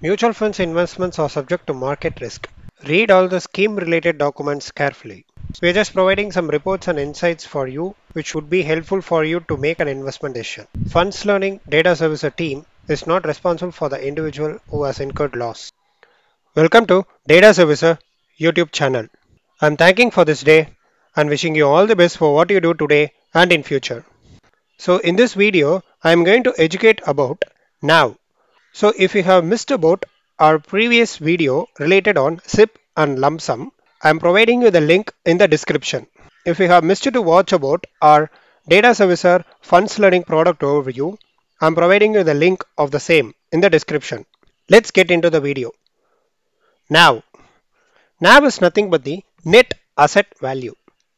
Mutual funds investments are subject to market risk. Read all the scheme related documents carefully. We are just providing some reports and insights for you which would be helpful for you to make an investment decision. Funds Learning Data Servicer team is not responsible for the individual who has incurred loss. Welcome to Data Servicer YouTube channel. I am thanking for this day and wishing you all the best for what you do today and in future. So in this video I am going to educate about now. So if you have missed about our previous video related on SIP and lump sum, I am providing you the link in the description. If you have missed to watch about our data servicer funds learning product overview, I am providing you the link of the same in the description. Let's get into the video. now. NAV is nothing but the net asset value.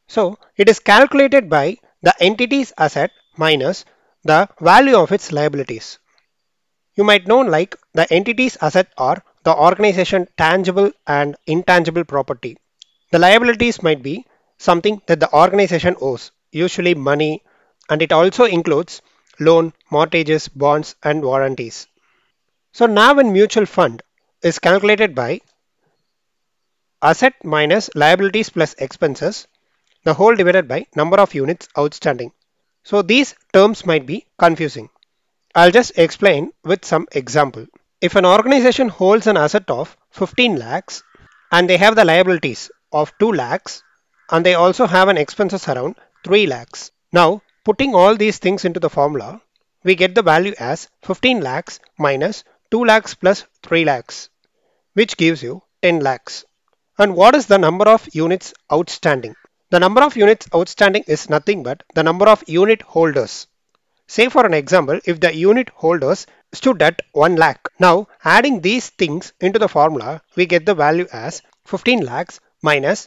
So it is calculated by the entity's asset minus the value of its liabilities. You might know like the entity's asset or the organization tangible and intangible property. The liabilities might be something that the organization owes, usually money, and it also includes loan, mortgages, bonds, and warranties. So now, when mutual fund is calculated by asset minus liabilities plus expenses, the whole divided by number of units outstanding. So these terms might be confusing. I'll just explain with some example. If an organization holds an asset of 15 lakhs and they have the liabilities of 2 lakhs and they also have an expenses around 3 lakhs. Now putting all these things into the formula, we get the value as 15 lakhs minus 2 lakhs plus 3 lakhs which gives you 10 lakhs. And what is the number of units outstanding? The number of units outstanding is nothing but the number of unit holders. Say for an example, if the unit holders stood at 1 lakh. Now adding these things into the formula, we get the value as 15 lakhs minus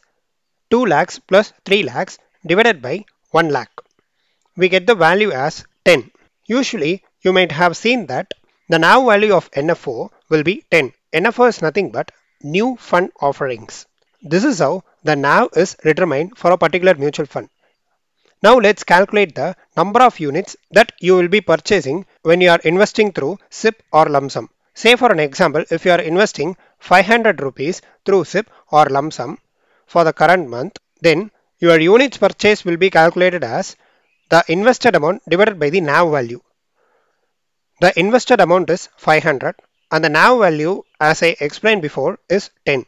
2 lakhs plus 3 lakhs divided by 1 lakh. We get the value as 10. Usually you might have seen that the now value of NFO will be 10. NFO is nothing but new fund offerings. This is how the NAV is determined for a particular mutual fund. Now let's calculate the number of units that you will be purchasing when you are investing through SIP or lump sum. Say for an example, if you are investing 500 rupees through SIP or lump sum for the current month, then your units purchase will be calculated as the invested amount divided by the NAV value. The invested amount is 500 and the NAV value as I explained before is 10.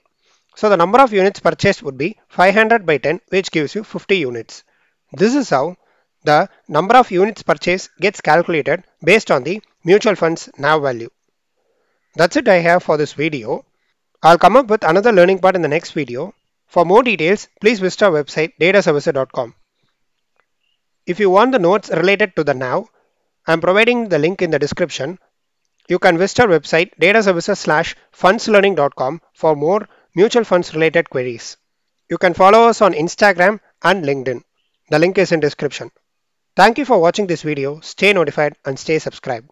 So the number of units purchased would be 500 by 10 which gives you 50 units. This is how the number of units purchased gets calculated based on the mutual fund's NAV value. That's it I have for this video. I'll come up with another learning part in the next video. For more details, please visit our website dataservicer.com. If you want the notes related to the NAV, I'm providing the link in the description. You can visit our website dataservices fundslearning.com for more mutual funds related queries. You can follow us on Instagram and LinkedIn. The link is in description. Thank you for watching this video. Stay notified and stay subscribed.